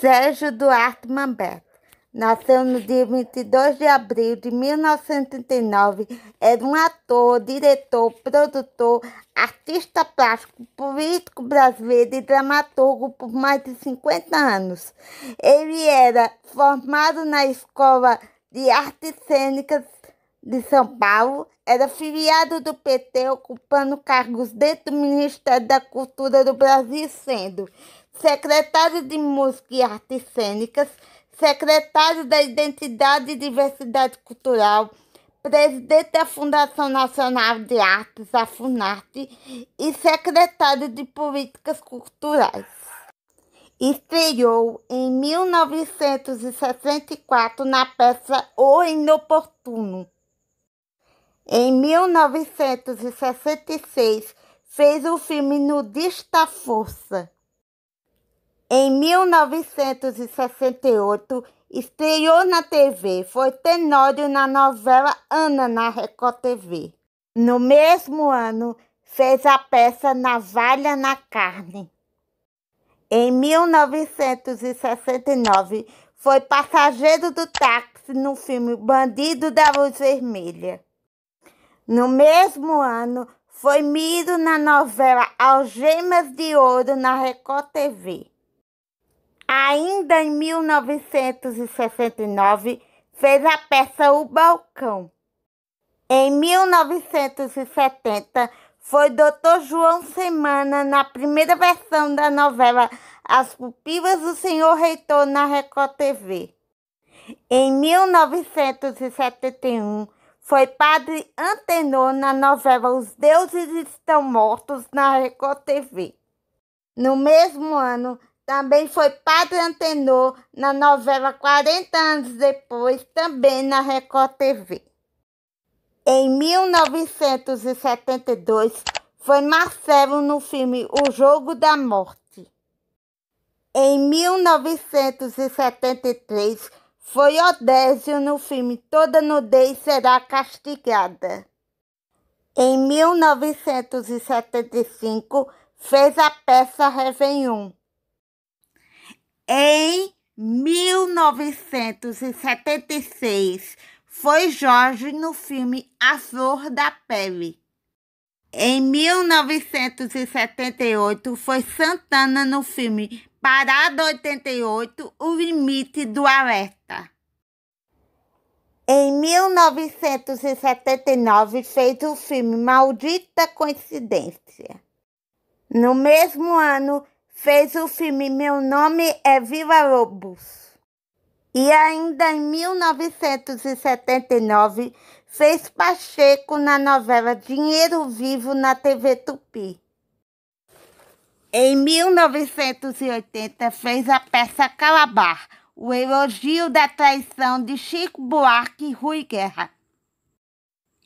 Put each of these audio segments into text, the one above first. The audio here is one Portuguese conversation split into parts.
Sérgio Duarte Mambet, Nasceu no dia 22 de abril de 1939, era um ator, diretor, produtor, artista plástico, político brasileiro e dramaturgo por mais de 50 anos. Ele era formado na Escola de Artes Cênicas de São Paulo, era filiado do PT, ocupando cargos dentro do Ministério da Cultura do Brasil, sendo secretário de Música e Artes Cênicas, secretário da Identidade e Diversidade Cultural, presidente da Fundação Nacional de Artes, a FUNARTE, e secretário de Políticas Culturais. Estreou em 1964 na peça O Inoportuno. Em 1966, fez o filme Nudista Força. Em 1968, estreou na TV, foi tenório na novela Ana na Record TV. No mesmo ano, fez a peça Navalha na Carne. Em 1969, foi passageiro do táxi no filme Bandido da Luz Vermelha. No mesmo ano, foi Miro na novela Algemas de Ouro na Record TV. Ainda em 1969, fez a peça O Balcão. Em 1970, foi Dr. João Semana na primeira versão da novela As Pupilas do Senhor Reitor na Record TV. Em 1971, foi Padre Antenor na novela Os Deuses Estão Mortos na Record TV. No mesmo ano, também foi Padre Antenor na novela 40 anos depois, também na Record TV. Em 1972, foi Marcelo no filme O Jogo da Morte. Em 1973, foi Odésio no filme Toda Nudez Será Castigada. Em 1975, fez a peça Réveillon. Em 1976, foi Jorge no filme A Flor da Pele. Em 1978, foi Santana no filme Parada 88, O Limite do Alerta. Em 1979, fez o filme Maldita Coincidência. No mesmo ano, fez o filme Meu Nome é Viva Lobos. E ainda em 1979 fez Pacheco na novela Dinheiro Vivo na TV Tupi. Em 1980 fez a peça Calabar, o elogio da traição de Chico Buarque e Rui Guerra.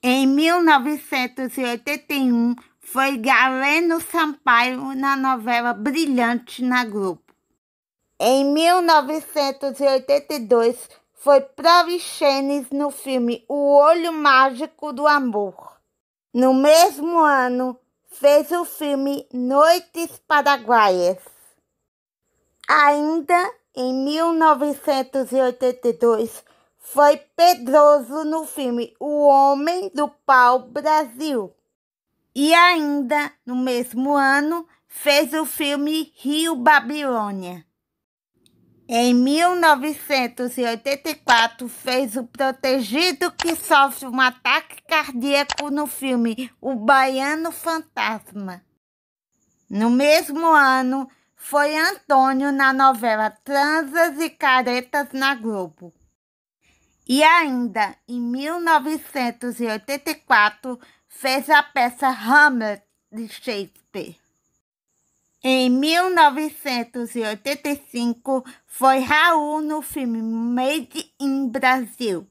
Em 1981 foi Galeno Sampaio na novela Brilhante na Grupo. Em 1982, foi Provichenes no filme O Olho Mágico do Amor. No mesmo ano, fez o filme Noites Paraguaias. Ainda em 1982, foi Pedroso no filme O Homem do Pau Brasil. E ainda, no mesmo ano, fez o filme Rio Babilônia. Em 1984, fez o protegido que sofre um ataque cardíaco no filme O Baiano Fantasma. No mesmo ano, foi Antônio na novela Transas e Caretas na Globo. E ainda, em 1984, fez a peça Hamlet de Shakespeare. Em 1985, foi Raul no filme Made in Brasil.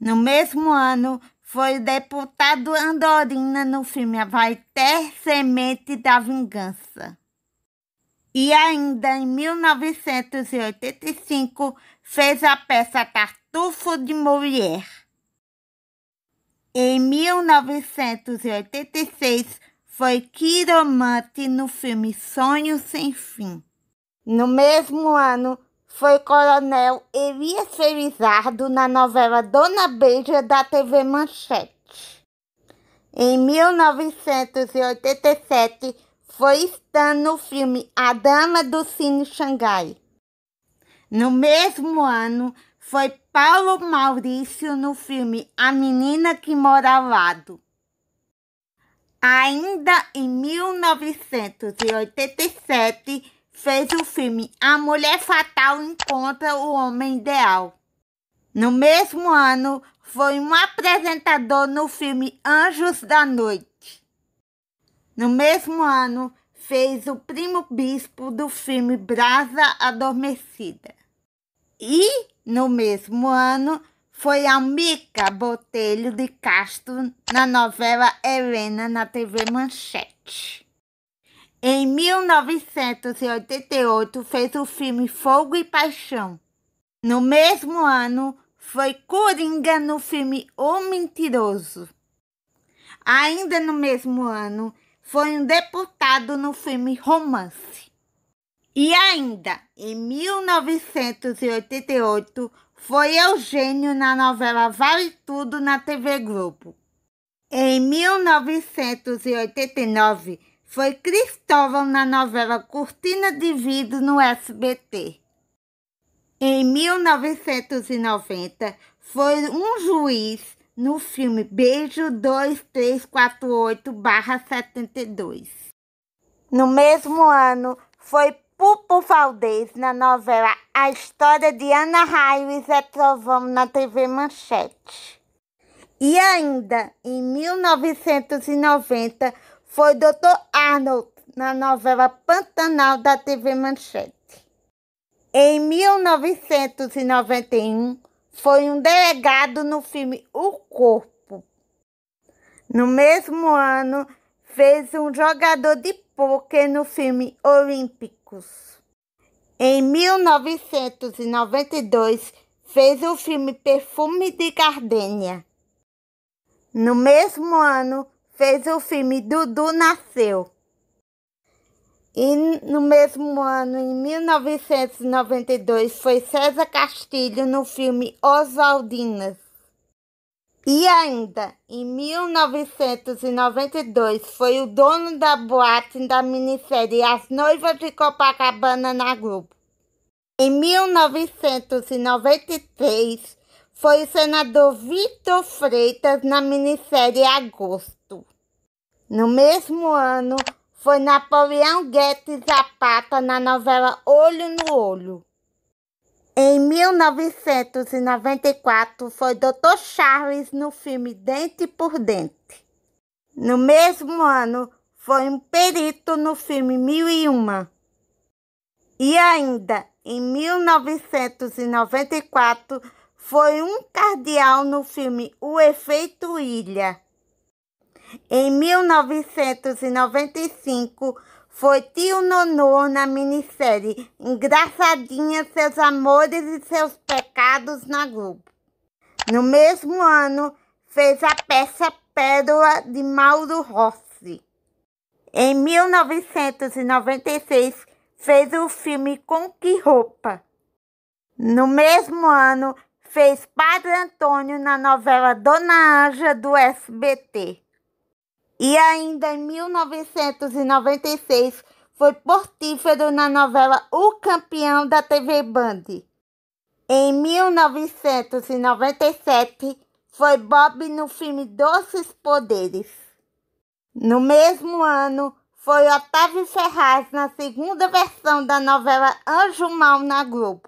No mesmo ano, foi deputado Andorina no filme Vai Ter Semente da Vingança. E ainda em 1985, fez a peça Tartufo de Mulher. Em 1986, foi quiromante no filme Sonho Sem Fim. No mesmo ano, foi Coronel Elias Felizardo na novela Dona Beija da TV Manchete. Em 1987, foi Stan no filme A Dama do Cine Xangai. No mesmo ano, foi Paulo Maurício no filme A Menina que Mora ao Lado. Ainda em 1987, fez o filme A Mulher Fatal Encontra o Homem Ideal. No mesmo ano, foi um apresentador no filme Anjos da Noite. No mesmo ano, fez o primo bispo do filme Brasa Adormecida. E, no mesmo ano, foi Almica Botelho de Castro na novela Helena na TV Manchete. Em 1988, fez o filme Fogo e Paixão. No mesmo ano, foi Coringa no filme O Mentiroso. Ainda no mesmo ano, foi um deputado no filme Romance. E ainda, em 1988, foi Eugênio na novela Vale Tudo na TV Globo. Em 1989, foi Cristóvão na novela Cortina de Vidro no SBT. Em 1990, foi um juiz no filme Beijo 2348-72. No mesmo ano, foi Pupo Valdez na novela A História de Ana Raio e Zé Trovão na TV Manchete. E ainda, em 1990, foi Dr. Arnold na novela Pantanal da TV Manchete. Em 1991, foi um delegado no filme O Corpo. No mesmo ano, fez um jogador de pôquer no filme Olímpico. Em 1992, fez o filme Perfume de Gardênia. No mesmo ano, fez o filme Dudu Nasceu. E no mesmo ano, em 1992, foi César Castilho no filme Oswaldinas. E ainda, em 1992, foi o dono da boate da minissérie As Noivas de Copacabana na Globo. Em 1993, foi o senador Vitor Freitas na minissérie Agosto. No mesmo ano, foi Napoleão Guedes Zapata na novela Olho no Olho. Em 1994 foi Dr. Charles no filme Dente por Dente. No mesmo ano foi um perito no filme Mil e Uma. E ainda em 1994 foi um cardeal no filme O Efeito Ilha. Em 1995 foi tio Nonô na minissérie Engraçadinha, seus amores e seus pecados na Globo. No mesmo ano, fez a peça Pérola de Mauro Rossi. Em 1996, fez o filme Com Que Roupa. No mesmo ano, fez Padre Antônio na novela Dona Anja do SBT. E ainda em 1996 foi portífero na novela O Campeão da TV Band. Em 1997 foi Bob no filme Doces Poderes. No mesmo ano foi Otávio Ferraz na segunda versão da novela Anjo Mal na Globo.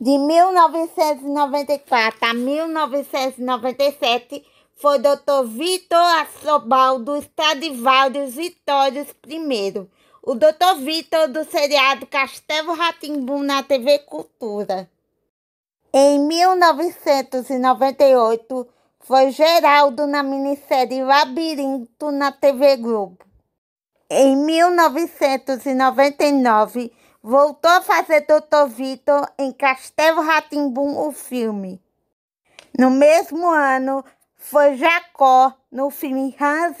De 1994 a 1997 foi Dr. Vitor Assobaldo Stadivaldo Vitórios I. O Dr. Vitor do seriado Castelo Ratimbu na TV Cultura. Em 1998, foi Geraldo na minissérie Labirinto na TV Globo. Em 1999, voltou a fazer Dr. Vitor em Castelo Ratimbu, o filme. No mesmo ano, foi Jacó no filme Hans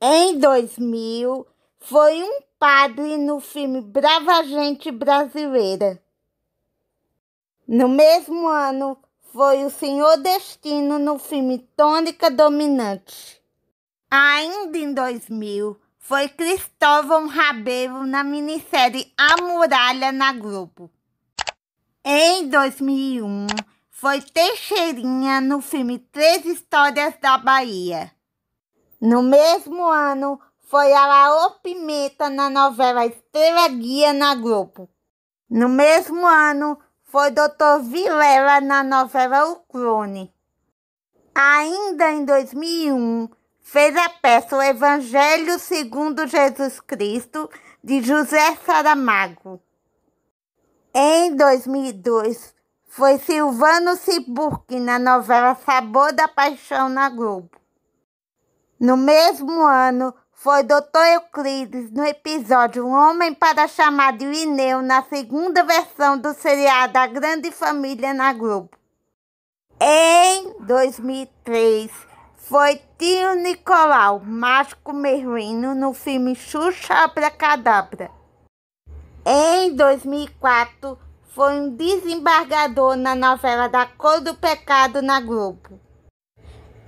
Em 2000, foi um padre no filme Brava Gente Brasileira. No mesmo ano, foi o Senhor Destino no filme Tônica Dominante. Ainda em 2000, foi Cristóvão Rabelo na minissérie A Muralha na Globo. Em 2001, foi Teixeirinha no filme Três Histórias da Bahia. No mesmo ano, foi Alaô Pimenta na novela Estrela Guia na Globo. No mesmo ano, foi Dr. Vilela na novela O Clone. Ainda em 2001, fez a peça O Evangelho segundo Jesus Cristo, de José Saramago. Em 2002, foi Silvano Siburque na novela Sabor da Paixão na Globo. No mesmo ano, foi Doutor Euclides no episódio Um Homem para Chamar de Ineu na segunda versão do seriado A Grande Família na Globo. Em 2003, foi Tio Nicolau, Mágico meruino, no filme Xuxa Abracadabra. Em 2004, foi um desembargador na novela Da Cor do Pecado na Globo.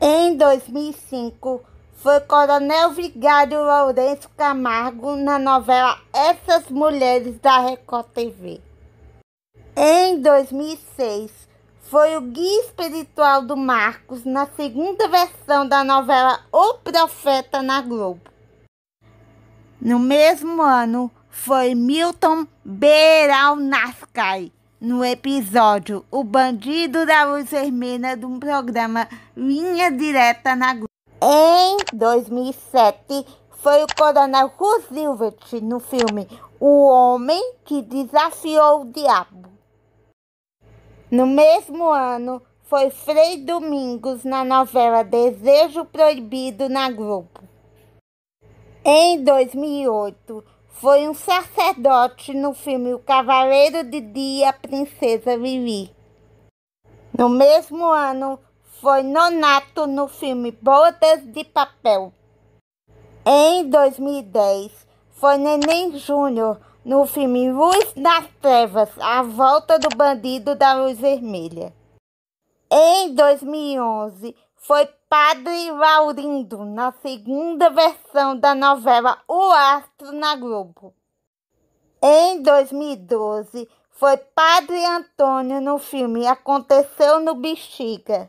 Em 2005, foi Coronel Vigário Lourenço Camargo na novela Essas Mulheres da Record TV. Em 2006, foi o guia espiritual do Marcos na segunda versão da novela O Profeta na Globo. No mesmo ano, foi Milton Beral Nascai, no episódio O Bandido da Luz Vermelha do programa Linha Direta na Globo. Em 2007, foi o coronel Roosevelt no filme O Homem que Desafiou o Diabo. No mesmo ano, foi Frei Domingos na novela Desejo Proibido na Globo. Em 2008, foi um sacerdote no filme O Cavaleiro de Dia, Princesa Vivi. No mesmo ano, foi nonato no filme Bodas de Papel. Em 2010, foi Neném Júnior no filme Luz nas Trevas, A Volta do Bandido da Luz Vermelha. Em 2011, foi Padre Laurindo, na segunda versão da novela O Astro na Globo. Em 2012, foi Padre Antônio no filme Aconteceu no Bexiga.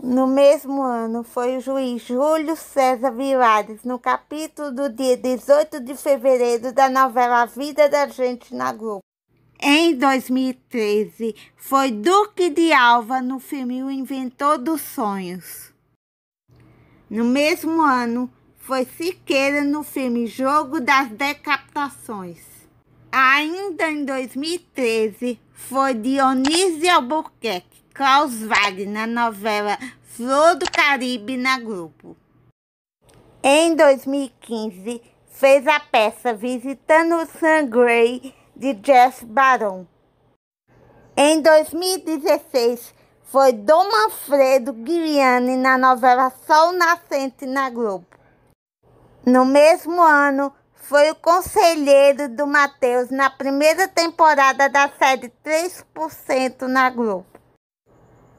No mesmo ano, foi o juiz Júlio César Vilares no capítulo do dia 18 de fevereiro da novela A Vida da Gente na Globo. Em 2013, foi Duque de Alva no filme O Inventor dos Sonhos. No mesmo ano, foi Siqueira no filme Jogo das Decapitações. Ainda em 2013, foi Dionísio Albuquerque, Klaus Wagner, na novela Flor do Caribe na Globo. Em 2015, fez a peça Visitando o Sam de Jeff Baron. Em 2016, foi Dom Manfredo Guiane na novela Sol Nascente na Globo. No mesmo ano, foi o conselheiro do Matheus na primeira temporada da série 3% na Globo.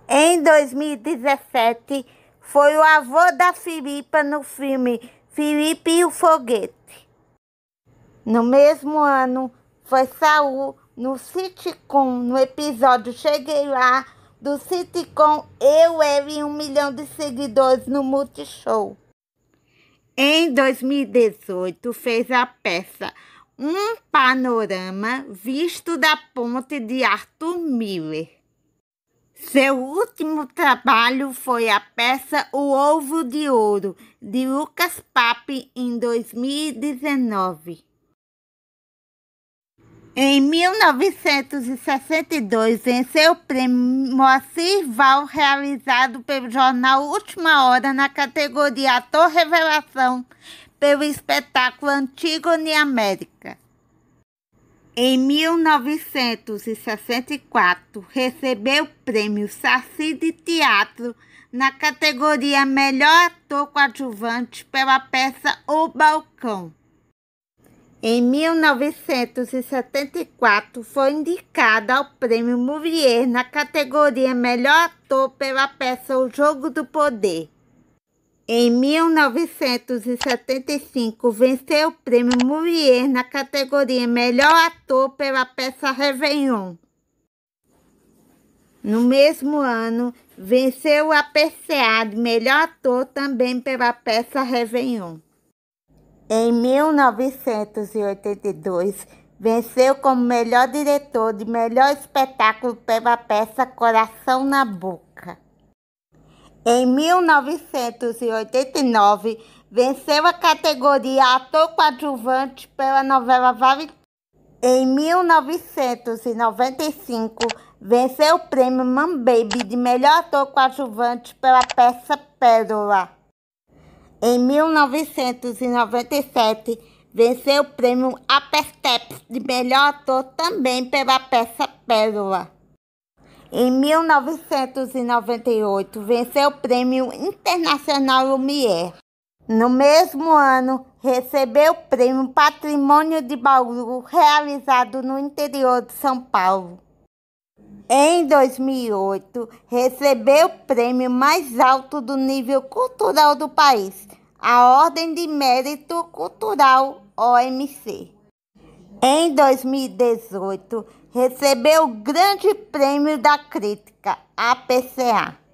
Em 2017, foi o avô da Filipa no filme Filipe e o Foguete. No mesmo ano, foi Saul no sitcom no episódio Cheguei Lá do sitcom Eu Era e um milhão de seguidores no Multishow. Em 2018, fez a peça Um Panorama Visto da Ponte de Arthur Miller. Seu último trabalho foi a peça O Ovo de Ouro, de Lucas Pape, em 2019. Em 1962, venceu o prêmio Moacir Val, realizado pelo jornal Última Hora na categoria Ator Revelação, pelo espetáculo Antígone América. Em 1964, recebeu o prêmio Saci de Teatro na categoria Melhor Ator Coadjuvante pela peça O Balcão. Em 1974, foi indicada ao Prêmio Mourier na categoria Melhor Ator pela peça O Jogo do Poder. Em 1975, venceu o Prêmio Mourier na categoria Melhor Ator pela peça Réveillon. No mesmo ano, venceu a PCA de Melhor Ator também pela peça Réveillon. Em 1982, venceu como melhor diretor de melhor espetáculo pela peça Coração na Boca. Em 1989, venceu a categoria Ator Coadjuvante pela novela Vale. Em 1995, venceu o prêmio Man Baby de melhor ator coadjuvante pela peça Pérola. Em 1997, venceu o prêmio Apersteps de melhor ator também pela peça Pérola. Em 1998, venceu o prêmio Internacional Lumière. No mesmo ano, recebeu o prêmio Patrimônio de Bauru, realizado no interior de São Paulo. Em 2008, recebeu o prêmio mais alto do nível cultural do país, a Ordem de Mérito Cultural OMC. Em 2018, recebeu o Grande Prêmio da Crítica, APCA.